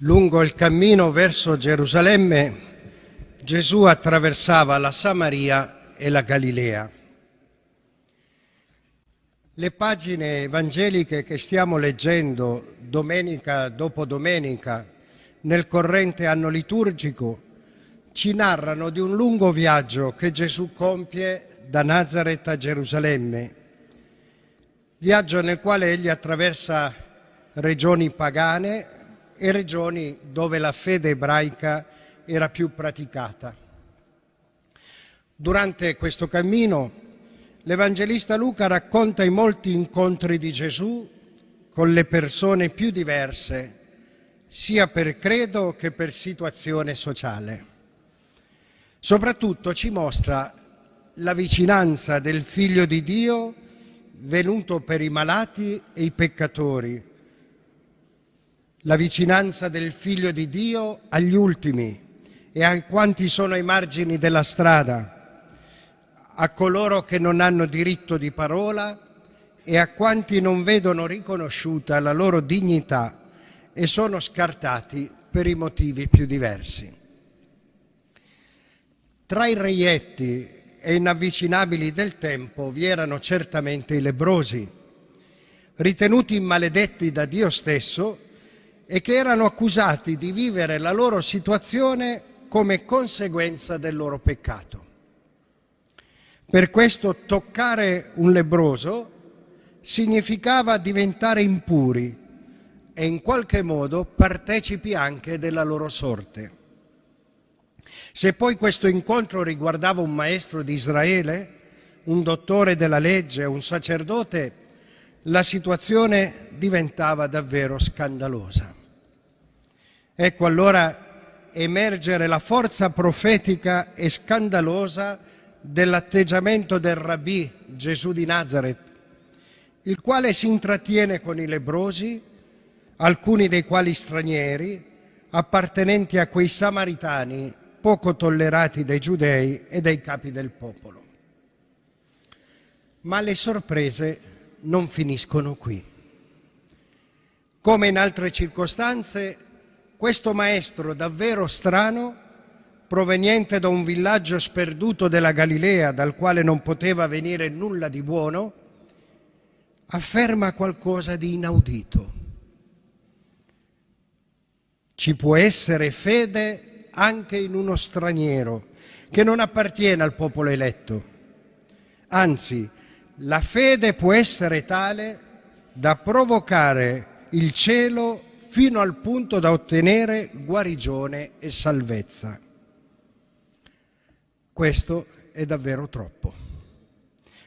Lungo il cammino verso Gerusalemme Gesù attraversava la Samaria e la Galilea. Le pagine evangeliche che stiamo leggendo domenica dopo domenica nel corrente anno liturgico ci narrano di un lungo viaggio che Gesù compie da Nazareth a Gerusalemme, viaggio nel quale egli attraversa regioni pagane, e regioni dove la fede ebraica era più praticata. Durante questo cammino l'Evangelista Luca racconta i molti incontri di Gesù con le persone più diverse, sia per credo che per situazione sociale. Soprattutto ci mostra la vicinanza del Figlio di Dio venuto per i malati e i peccatori, la vicinanza del Figlio di Dio agli ultimi e a quanti sono ai margini della strada, a coloro che non hanno diritto di parola e a quanti non vedono riconosciuta la loro dignità e sono scartati per i motivi più diversi. Tra i reietti e inavvicinabili del tempo vi erano certamente i lebrosi, ritenuti maledetti da Dio stesso e che erano accusati di vivere la loro situazione come conseguenza del loro peccato. Per questo toccare un lebroso significava diventare impuri e in qualche modo partecipi anche della loro sorte. Se poi questo incontro riguardava un maestro di Israele, un dottore della legge, un sacerdote, la situazione diventava davvero scandalosa. Ecco allora emergere la forza profetica e scandalosa dell'atteggiamento del rabbì Gesù di Nazareth, il quale si intrattiene con i lebrosi, alcuni dei quali stranieri, appartenenti a quei samaritani poco tollerati dai giudei e dai capi del popolo. Ma le sorprese non finiscono qui. Come in altre circostanze, questo maestro davvero strano, proveniente da un villaggio sperduto della Galilea dal quale non poteva venire nulla di buono, afferma qualcosa di inaudito. Ci può essere fede anche in uno straniero che non appartiene al popolo eletto. Anzi, la fede può essere tale da provocare il cielo fino al punto da ottenere guarigione e salvezza. Questo è davvero troppo.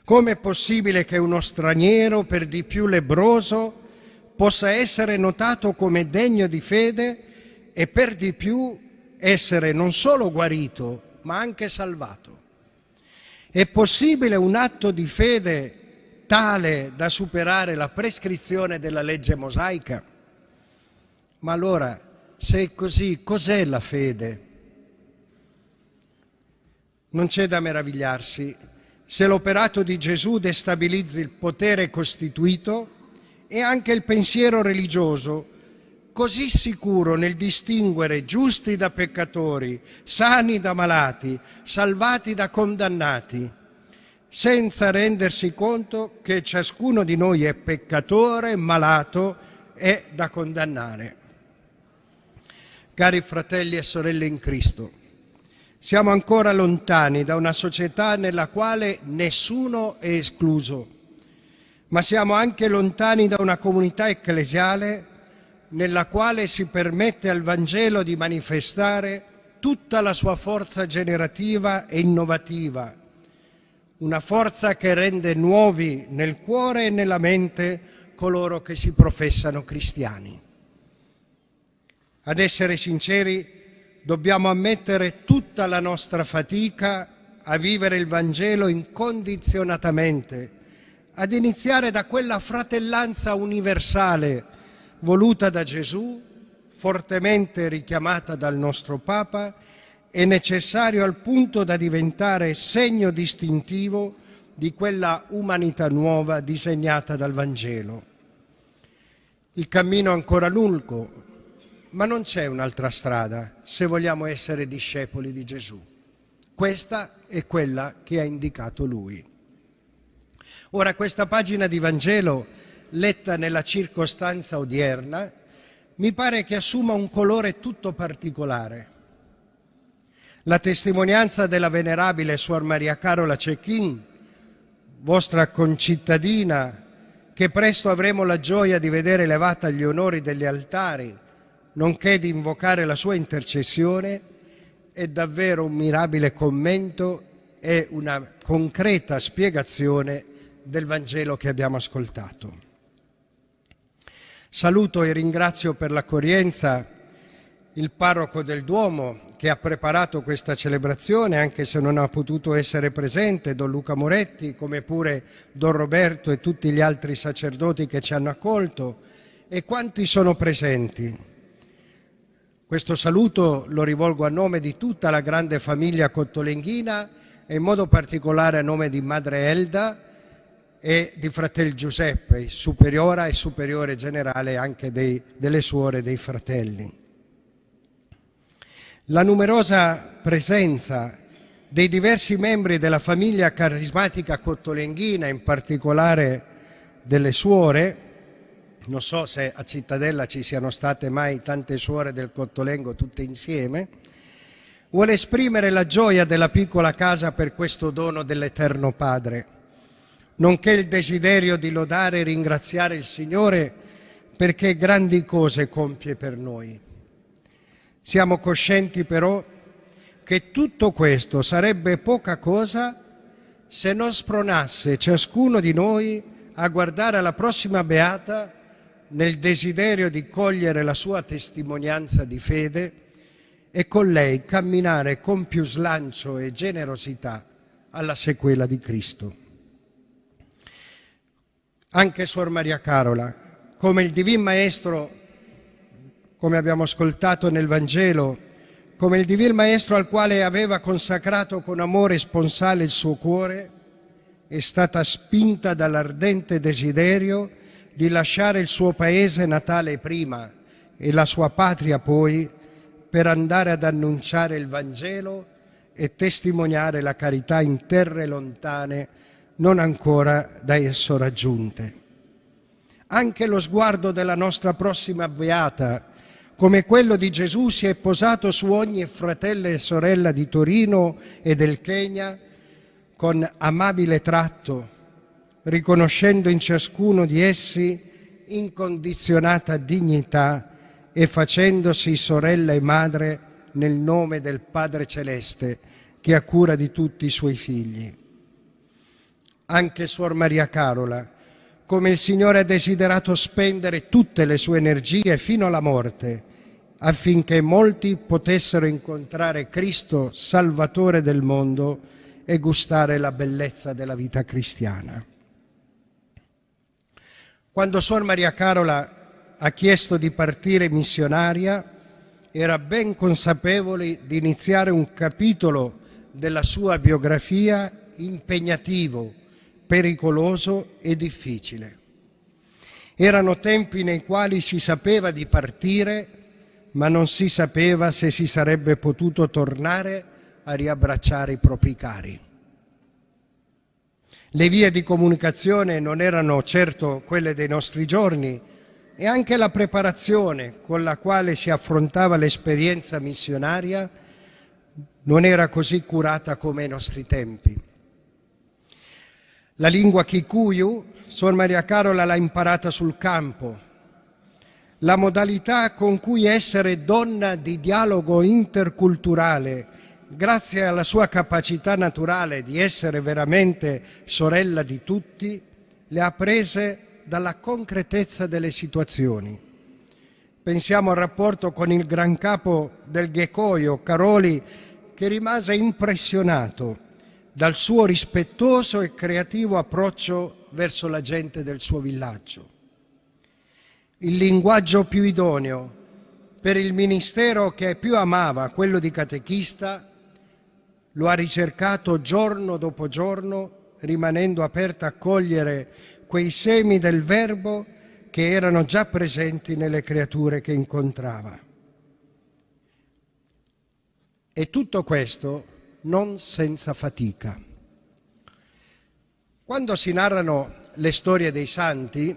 Com'è possibile che uno straniero, per di più lebroso, possa essere notato come degno di fede e per di più essere non solo guarito, ma anche salvato? È possibile un atto di fede tale da superare la prescrizione della legge mosaica? Ma allora, se è così, cos'è la fede? Non c'è da meravigliarsi se l'operato di Gesù destabilizza il potere costituito e anche il pensiero religioso, così sicuro nel distinguere giusti da peccatori, sani da malati, salvati da condannati, senza rendersi conto che ciascuno di noi è peccatore, malato e da condannare. Cari fratelli e sorelle in Cristo, siamo ancora lontani da una società nella quale nessuno è escluso, ma siamo anche lontani da una comunità ecclesiale nella quale si permette al Vangelo di manifestare tutta la sua forza generativa e innovativa, una forza che rende nuovi nel cuore e nella mente coloro che si professano cristiani. Ad essere sinceri, dobbiamo ammettere tutta la nostra fatica a vivere il Vangelo incondizionatamente, ad iniziare da quella fratellanza universale voluta da Gesù, fortemente richiamata dal nostro Papa, è necessario al punto da diventare segno distintivo di quella umanità nuova disegnata dal Vangelo. Il cammino ancora lungo, ma non c'è un'altra strada se vogliamo essere discepoli di Gesù. Questa è quella che ha indicato lui. Ora questa pagina di Vangelo, letta nella circostanza odierna, mi pare che assuma un colore tutto particolare. La testimonianza della venerabile Suor Maria Carola Cecchin, vostra concittadina, che presto avremo la gioia di vedere elevata agli onori degli altari, nonché di invocare la sua intercessione, è davvero un mirabile commento e una concreta spiegazione del Vangelo che abbiamo ascoltato. Saluto e ringrazio per l'accoglienza il parroco del Duomo che ha preparato questa celebrazione, anche se non ha potuto essere presente, Don Luca Moretti, come pure Don Roberto e tutti gli altri sacerdoti che ci hanno accolto, e quanti sono presenti. Questo saluto lo rivolgo a nome di tutta la grande famiglia cottolenghina e in modo particolare a nome di Madre Elda e di Fratel Giuseppe, superiora e superiore generale anche dei, delle suore e dei fratelli. La numerosa presenza dei diversi membri della famiglia carismatica cottolenghina, in particolare delle suore, non so se a Cittadella ci siano state mai tante suore del Cottolengo tutte insieme, vuole esprimere la gioia della piccola casa per questo dono dell'Eterno Padre, nonché il desiderio di lodare e ringraziare il Signore perché grandi cose compie per noi. Siamo coscienti però che tutto questo sarebbe poca cosa se non spronasse ciascuno di noi a guardare alla prossima beata nel desiderio di cogliere la sua testimonianza di fede e con lei camminare con più slancio e generosità alla sequela di Cristo. Anche Suor Maria Carola, come il Divin Maestro, come abbiamo ascoltato nel Vangelo, come il Divin Maestro al quale aveva consacrato con amore sponsale il suo cuore, è stata spinta dall'ardente desiderio di lasciare il suo paese natale prima e la sua patria poi per andare ad annunciare il Vangelo e testimoniare la carità in terre lontane non ancora da esso raggiunte. Anche lo sguardo della nostra prossima beata, come quello di Gesù, si è posato su ogni fratello e sorella di Torino e del Kenya con amabile tratto, riconoscendo in ciascuno di essi incondizionata dignità e facendosi sorella e madre nel nome del Padre Celeste che ha cura di tutti i suoi figli. Anche Suor Maria Carola, come il Signore ha desiderato spendere tutte le sue energie fino alla morte, affinché molti potessero incontrare Cristo, Salvatore del mondo, e gustare la bellezza della vita cristiana. Quando Suor Maria Carola ha chiesto di partire missionaria, era ben consapevole di iniziare un capitolo della sua biografia impegnativo, pericoloso e difficile. Erano tempi nei quali si sapeva di partire, ma non si sapeva se si sarebbe potuto tornare a riabbracciare i propri cari. Le vie di comunicazione non erano certo quelle dei nostri giorni e anche la preparazione con la quale si affrontava l'esperienza missionaria non era così curata come ai nostri tempi. La lingua Kikuyu, Suor Maria Carola l'ha imparata sul campo. La modalità con cui essere donna di dialogo interculturale grazie alla sua capacità naturale di essere veramente sorella di tutti, le ha prese dalla concretezza delle situazioni. Pensiamo al rapporto con il gran capo del Ghecoio, Caroli, che rimase impressionato dal suo rispettoso e creativo approccio verso la gente del suo villaggio. Il linguaggio più idoneo per il ministero che più amava, quello di catechista, lo ha ricercato giorno dopo giorno, rimanendo aperta a cogliere quei semi del Verbo che erano già presenti nelle creature che incontrava. E tutto questo non senza fatica. Quando si narrano le storie dei santi,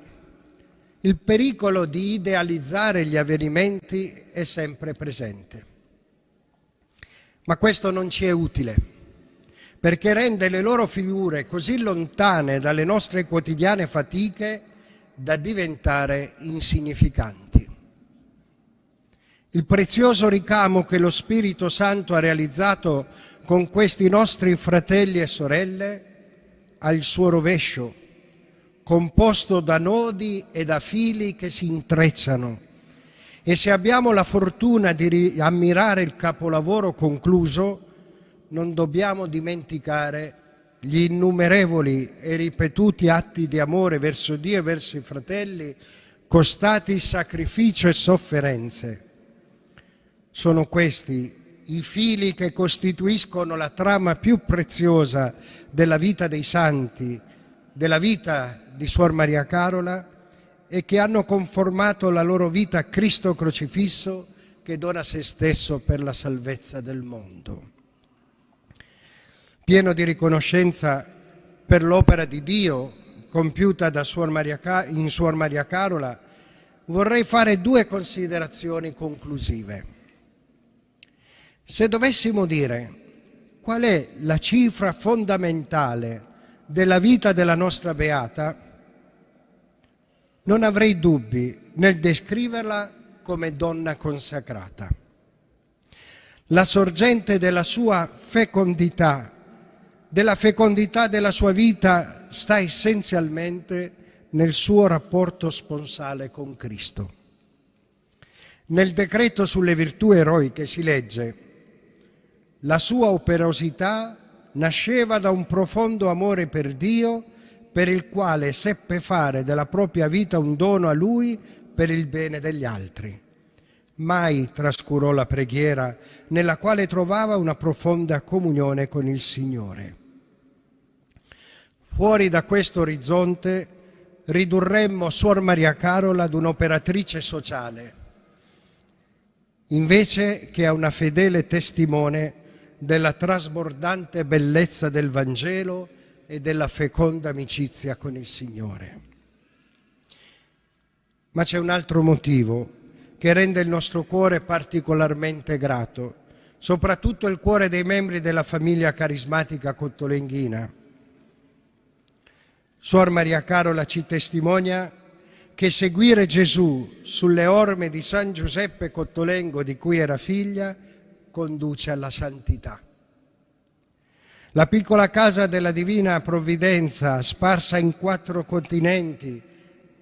il pericolo di idealizzare gli avvenimenti è sempre presente. Ma questo non ci è utile, perché rende le loro figure così lontane dalle nostre quotidiane fatiche da diventare insignificanti. Il prezioso ricamo che lo Spirito Santo ha realizzato con questi nostri fratelli e sorelle ha il suo rovescio, composto da nodi e da fili che si intrecciano e se abbiamo la fortuna di ammirare il capolavoro concluso, non dobbiamo dimenticare gli innumerevoli e ripetuti atti di amore verso Dio e verso i fratelli, costati sacrificio e sofferenze. Sono questi i fili che costituiscono la trama più preziosa della vita dei santi, della vita di Suor Maria Carola e che hanno conformato la loro vita a Cristo crocifisso che dona se stesso per la salvezza del mondo. Pieno di riconoscenza per l'opera di Dio compiuta Suor Maria, in Suor Maria Carola, vorrei fare due considerazioni conclusive. Se dovessimo dire qual è la cifra fondamentale della vita della nostra Beata, non avrei dubbi nel descriverla come donna consacrata. La sorgente della sua fecondità, della fecondità della sua vita, sta essenzialmente nel suo rapporto sponsale con Cristo. Nel decreto sulle virtù eroiche si legge la sua operosità nasceva da un profondo amore per Dio per il quale seppe fare della propria vita un dono a lui per il bene degli altri. Mai trascurò la preghiera nella quale trovava una profonda comunione con il Signore. Fuori da questo orizzonte ridurremmo Suor Maria Carola ad un'operatrice sociale, invece che a una fedele testimone della trasbordante bellezza del Vangelo e della feconda amicizia con il Signore. Ma c'è un altro motivo che rende il nostro cuore particolarmente grato, soprattutto il cuore dei membri della famiglia carismatica cottolenghina. Suor Maria Carola ci testimonia che seguire Gesù sulle orme di San Giuseppe Cottolengo di cui era figlia conduce alla santità. La piccola casa della Divina Provvidenza, sparsa in quattro continenti,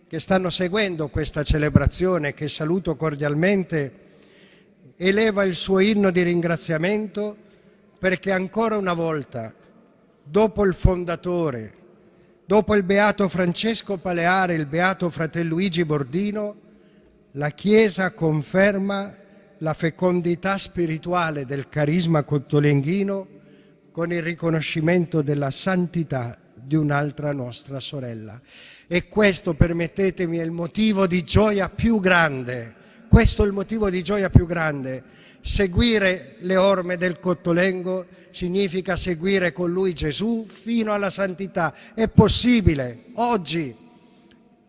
che stanno seguendo questa celebrazione, che saluto cordialmente, eleva il suo inno di ringraziamento perché ancora una volta, dopo il fondatore, dopo il beato Francesco Paleare, il beato fratello Luigi Bordino, la Chiesa conferma la fecondità spirituale del carisma cottolenghino con il riconoscimento della santità di un'altra nostra sorella. E questo, permettetemi, è il motivo di gioia più grande. Questo è il motivo di gioia più grande. Seguire le orme del Cottolengo significa seguire con lui Gesù fino alla santità. È possibile oggi.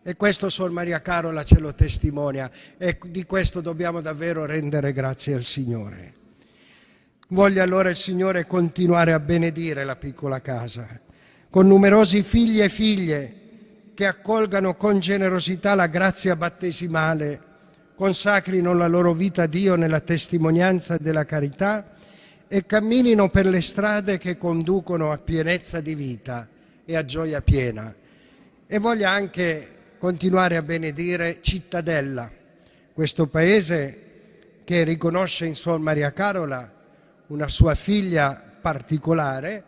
E questo Sor Maria Carola ce lo testimonia e di questo dobbiamo davvero rendere grazie al Signore. Voglia allora il Signore continuare a benedire la piccola casa, con numerosi figli e figlie che accolgano con generosità la grazia battesimale, consacrino la loro vita a Dio nella testimonianza della carità e camminino per le strade che conducono a pienezza di vita e a gioia piena. E voglia anche continuare a benedire Cittadella, questo paese che riconosce in Suor Maria Carola una sua figlia particolare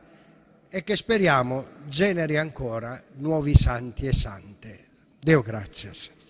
e che speriamo generi ancora nuovi santi e sante. Deo grazias.